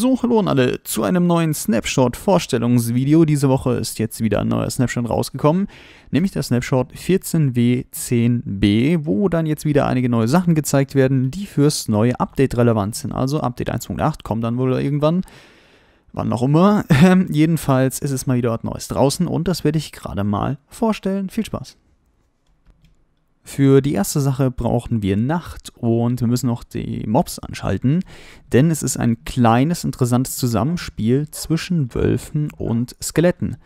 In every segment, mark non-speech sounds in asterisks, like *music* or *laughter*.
So, hallo an alle zu einem neuen Snapshot-Vorstellungsvideo. Diese Woche ist jetzt wieder ein neuer Snapshot rausgekommen, nämlich der Snapshot 14W10B, wo dann jetzt wieder einige neue Sachen gezeigt werden, die fürs neue Update relevant sind. Also Update 1.8 kommt dann wohl irgendwann, wann auch immer. Ähm, *laughs* jedenfalls ist es mal wieder was Neues draußen und das werde ich gerade mal vorstellen. Viel Spaß! Für die erste Sache brauchen wir Nacht und wir müssen noch die Mobs anschalten, denn es ist ein kleines, interessantes Zusammenspiel zwischen Wölfen und Skeletten.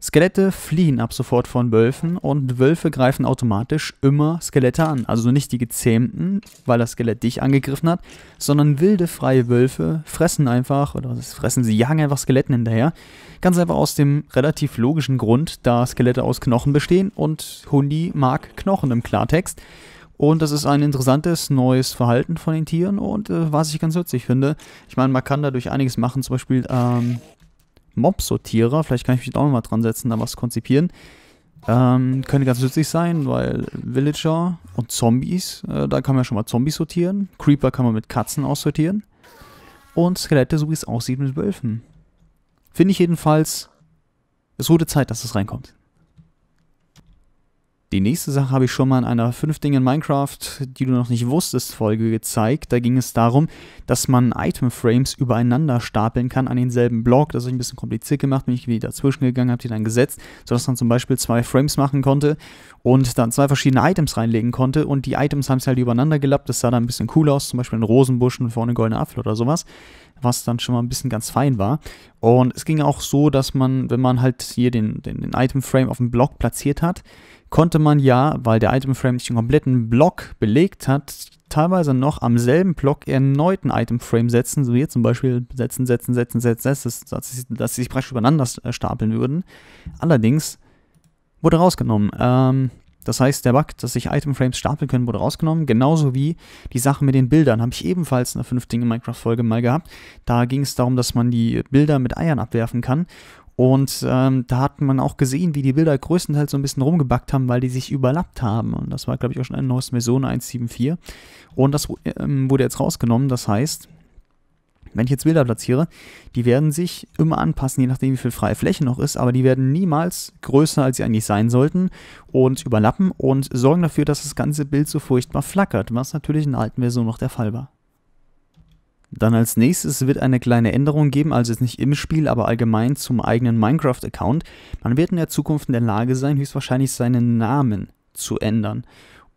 Skelette fliehen ab sofort von Wölfen und Wölfe greifen automatisch immer Skelette an. Also nicht die gezähmten, weil das Skelett dich angegriffen hat, sondern wilde freie Wölfe fressen einfach, oder fressen, sie jagen einfach Skeletten hinterher. Ganz einfach aus dem relativ logischen Grund, da Skelette aus Knochen bestehen und Hundi mag Knochen im Klartext. Und das ist ein interessantes neues Verhalten von den Tieren und äh, was ich ganz witzig finde. Ich meine, man kann dadurch einiges machen, zum Beispiel ähm, Mob-Sortierer. Vielleicht kann ich mich da auch nochmal dran setzen, da was konzipieren. Ähm, könnte ganz nützlich sein, weil Villager und Zombies, äh, da kann man ja schon mal Zombies sortieren. Creeper kann man mit Katzen aussortieren. Und Skelette, so wie es aussieht, mit Wölfen. Finde ich jedenfalls, es wurde Zeit, dass es reinkommt. Die nächste Sache habe ich schon mal in einer 5 Dinge in Minecraft, die du noch nicht wusstest, Folge gezeigt. Da ging es darum, dass man Item-Frames übereinander stapeln kann an denselben Block. Das habe ich ein bisschen kompliziert gemacht, bin ich wieder dazwischen gegangen, habe die dann gesetzt, sodass man zum Beispiel zwei Frames machen konnte und dann zwei verschiedene Items reinlegen konnte. Und die Items haben es halt übereinander gelappt. Das sah dann ein bisschen cool aus, zum Beispiel ein Rosenbusch und vorne goldener Apfel oder sowas was dann schon mal ein bisschen ganz fein war. Und es ging auch so, dass man, wenn man halt hier den, den, den Item Frame auf dem Block platziert hat, konnte man ja, weil der Item Frame nicht den kompletten Block belegt hat, teilweise noch am selben Block erneut einen Item Frame setzen, so hier zum Beispiel setzen, setzen, setzen, setzen, setzen, dass, dass sie sich praktisch übereinander äh, stapeln würden. Allerdings wurde rausgenommen. Ähm, das heißt, der Bug, dass sich Item-Frames stapeln können, wurde rausgenommen. Genauso wie die Sache mit den Bildern habe ich ebenfalls in der 15. Minecraft-Folge mal gehabt. Da ging es darum, dass man die Bilder mit Eiern abwerfen kann. Und ähm, da hat man auch gesehen, wie die Bilder größtenteils so ein bisschen rumgebackt haben, weil die sich überlappt haben. Und das war, glaube ich, auch schon eine neueste Version 1.7.4. Und das ähm, wurde jetzt rausgenommen. Das heißt, wenn ich jetzt Bilder platziere, die werden sich immer anpassen, je nachdem, wie viel freie Fläche noch ist, aber die werden niemals größer, als sie eigentlich sein sollten und überlappen und sorgen dafür, dass das ganze Bild so furchtbar flackert, was natürlich in der alten Version noch der Fall war. Dann als nächstes wird eine kleine Änderung geben, also jetzt nicht im Spiel, aber allgemein zum eigenen Minecraft-Account. Man wird in der Zukunft in der Lage sein, höchstwahrscheinlich seinen Namen zu ändern.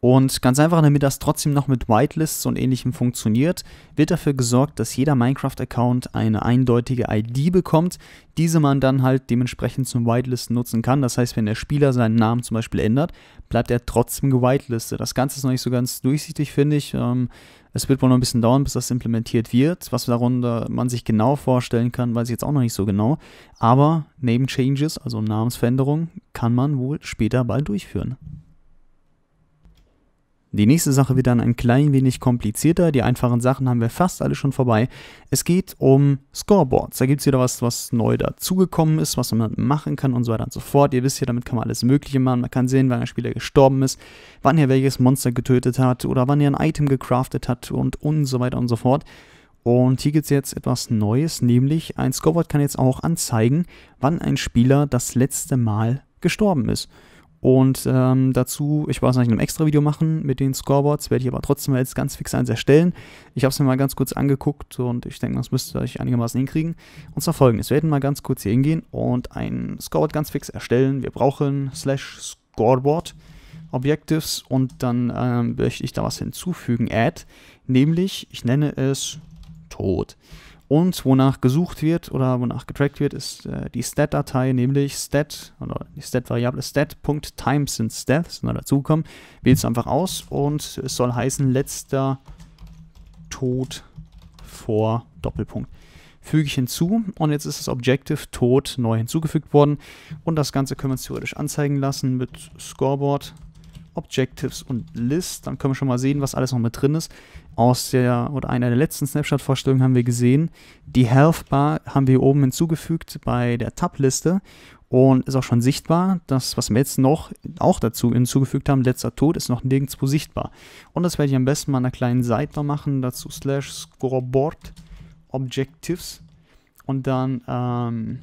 Und ganz einfach, damit das trotzdem noch mit Whitelists und ähnlichem funktioniert, wird dafür gesorgt, dass jeder Minecraft-Account eine eindeutige ID bekommt, diese man dann halt dementsprechend zum Whitelisten nutzen kann. Das heißt, wenn der Spieler seinen Namen zum Beispiel ändert, bleibt er trotzdem gewitelistet. Das Ganze ist noch nicht so ganz durchsichtig, finde ich. Ähm, es wird wohl noch ein bisschen dauern, bis das implementiert wird, was darunter man sich genau vorstellen kann, weiß ich jetzt auch noch nicht so genau. Aber Name Changes, also Namensveränderungen, kann man wohl später bald durchführen. Die nächste Sache wird dann ein klein wenig komplizierter. Die einfachen Sachen haben wir fast alle schon vorbei. Es geht um Scoreboards. Da gibt es wieder was, was neu dazugekommen ist, was man machen kann und so weiter und so fort. Ihr wisst ja, damit kann man alles Mögliche machen. Man kann sehen, wann ein Spieler gestorben ist, wann er welches Monster getötet hat oder wann er ein Item gecraftet hat und, und so weiter und so fort. Und hier gibt es jetzt etwas Neues, nämlich ein Scoreboard kann jetzt auch anzeigen, wann ein Spieler das letzte Mal gestorben ist. Und ähm, dazu, ich weiß nicht, in einem extra Video machen mit den Scoreboards, werde ich aber trotzdem jetzt ganz fix eins erstellen. Ich habe es mir mal ganz kurz angeguckt und ich denke, das müsste ich einigermaßen hinkriegen. Und zwar folgendes: Wir werden mal ganz kurz hier hingehen und ein Scoreboard ganz fix erstellen. Wir brauchen slash Scoreboard Objectives und dann ähm, möchte ich da was hinzufügen, add, nämlich ich nenne es tot. Und wonach gesucht wird oder wonach getrackt wird, ist äh, die Stat-Datei, nämlich Stat, oder die Stat-Variable Stat.Times sind Stats, sind wir dazugekommen. Wählt es einfach aus und es soll heißen letzter Tod vor Doppelpunkt. Füge ich hinzu und jetzt ist das Objective Tod neu hinzugefügt worden. Und das Ganze können wir uns theoretisch anzeigen lassen mit Scoreboard. Objectives und List. Dann können wir schon mal sehen, was alles noch mit drin ist. Aus der oder einer der letzten Snapshot-Vorstellungen haben wir gesehen, die Health Bar haben wir oben hinzugefügt bei der Tab-Liste und ist auch schon sichtbar. Das, was wir jetzt noch auch dazu hinzugefügt haben, letzter Tod, ist noch nirgendwo sichtbar. Und das werde ich am besten mal an einer kleinen Seite machen, dazu slash scoreboard objectives und dann ähm,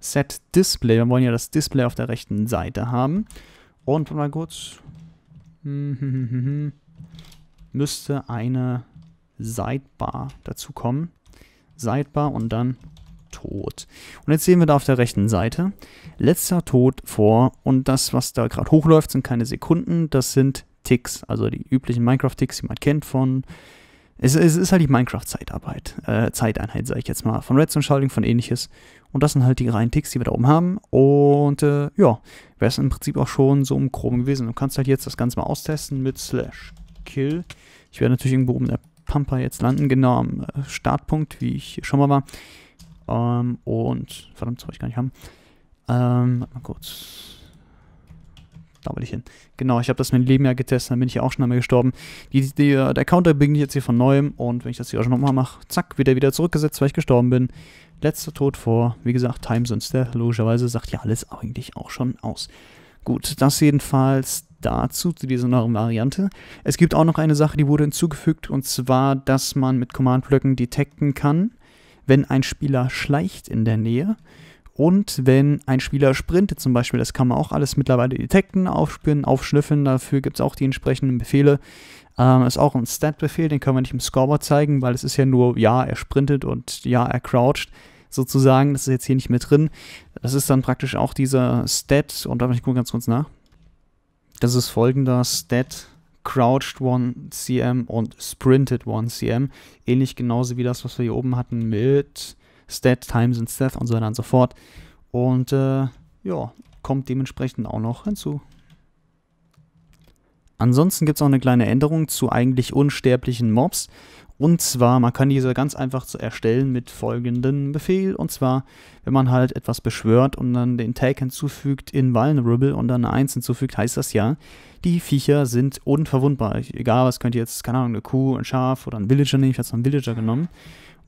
set display. Wir wollen ja das Display auf der rechten Seite haben. Und mal kurz. *laughs* Müsste eine Sidebar dazu kommen. Sidebar und dann Tod. Und jetzt sehen wir da auf der rechten Seite letzter Tod vor und das, was da gerade hochläuft, sind keine Sekunden, das sind Ticks, also die üblichen Minecraft-Ticks, die man kennt von es, es ist halt die Minecraft-Zeitarbeit, äh, Zeiteinheit, sage ich jetzt mal, von Redstone Sharding, von ähnliches. Und das sind halt die reinen Ticks, die wir da oben haben. Und äh, ja, wäre es im Prinzip auch schon so im Chrom gewesen. Du kannst halt jetzt das Ganze mal austesten mit Slash Kill. Ich werde natürlich irgendwo oben der Pampa jetzt landen, genau am äh, Startpunkt, wie ich schon mal war. Ähm, und, verdammt, das wollte ich gar nicht haben. Ähm, warte mal kurz. Stammelchen. Genau, ich habe das mit dem Leben ja getestet, dann bin ich ja auch schon einmal gestorben. Die, die, der Counter beginnt jetzt hier von neuem und wenn ich das hier auch schon nochmal mache, zack, wieder wieder zurückgesetzt, weil ich gestorben bin. Letzter Tod vor, wie gesagt, Times and Death, logischerweise sagt ja alles eigentlich auch schon aus. Gut, das jedenfalls dazu, zu dieser neuen Variante. Es gibt auch noch eine Sache, die wurde hinzugefügt, und zwar, dass man mit Command-Blöcken detekten kann, wenn ein Spieler schleicht in der Nähe. Und wenn ein Spieler sprintet zum Beispiel, das kann man auch alles mittlerweile detekten, aufspüren, aufschnüffeln, dafür gibt es auch die entsprechenden Befehle. Ähm, ist auch ein Stat-Befehl, den können wir nicht im Scoreboard zeigen, weil es ist ja nur, ja, er sprintet und ja, er croucht sozusagen. Das ist jetzt hier nicht mehr drin. Das ist dann praktisch auch dieser Stat, und darf ich gucken ganz kurz nach. Das ist folgender Stat. Crouched 1 CM und Sprinted 1 CM. Ähnlich genauso wie das, was wir hier oben hatten mit Stat, Times and Seth und so weiter und so fort. Und äh, ja, kommt dementsprechend auch noch hinzu. Ansonsten gibt es auch eine kleine Änderung zu eigentlich unsterblichen Mobs. Und zwar, man kann diese ganz einfach zu erstellen mit folgendem Befehl. Und zwar, wenn man halt etwas beschwört und dann den Tag hinzufügt in Vulnerable und dann eine 1 hinzufügt, heißt das ja, die Viecher sind unverwundbar. Egal, was könnt ihr jetzt, keine Ahnung, eine Kuh, ein Schaf oder ein Villager nehmen. Ich habe jetzt noch einen Villager genommen.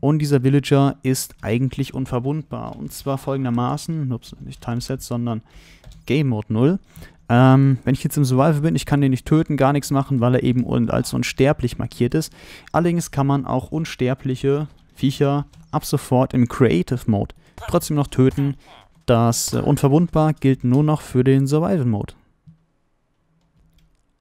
Und dieser Villager ist eigentlich unverwundbar. Und zwar folgendermaßen, ups, nicht Timeset, sondern Game Mode 0. Ähm, wenn ich jetzt im Survival bin, ich kann den nicht töten, gar nichts machen, weil er eben als unsterblich markiert ist. Allerdings kann man auch unsterbliche Viecher ab sofort im Creative Mode trotzdem noch töten. Das äh, Unverwundbar gilt nur noch für den Survival Mode.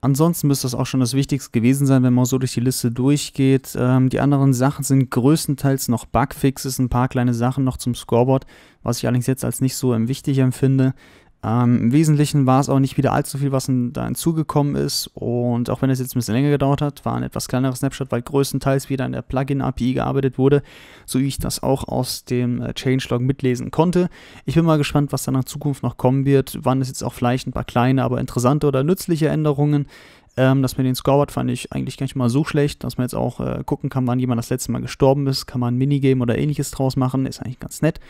Ansonsten müsste das auch schon das Wichtigste gewesen sein, wenn man so durch die Liste durchgeht. Ähm, die anderen Sachen sind größtenteils noch Bugfixes, ein paar kleine Sachen noch zum Scoreboard, was ich allerdings jetzt als nicht so wichtig empfinde. Ähm, Im Wesentlichen war es auch nicht wieder allzu viel, was da hinzugekommen ist. Und auch wenn es jetzt ein bisschen länger gedauert hat, war ein etwas kleinerer Snapshot, weil größtenteils wieder in der Plugin-API gearbeitet wurde, so wie ich das auch aus dem äh, Changelog mitlesen konnte. Ich bin mal gespannt, was dann in Zukunft noch kommen wird. Wann es jetzt auch vielleicht ein paar kleine, aber interessante oder nützliche Änderungen. Ähm, das mit den Scoreboard fand ich eigentlich gar nicht mal so schlecht, dass man jetzt auch äh, gucken kann, wann jemand das letzte Mal gestorben ist. Kann man ein Minigame oder ähnliches draus machen, ist eigentlich ganz nett.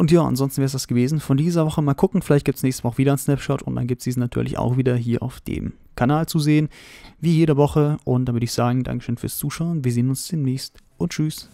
Und ja, ansonsten wäre es das gewesen von dieser Woche. Mal gucken, vielleicht gibt es nächste Woche wieder einen Snapshot und dann gibt es diesen natürlich auch wieder hier auf dem Kanal zu sehen, wie jede Woche. Und dann würde ich sagen, Dankeschön fürs Zuschauen. Wir sehen uns demnächst und tschüss.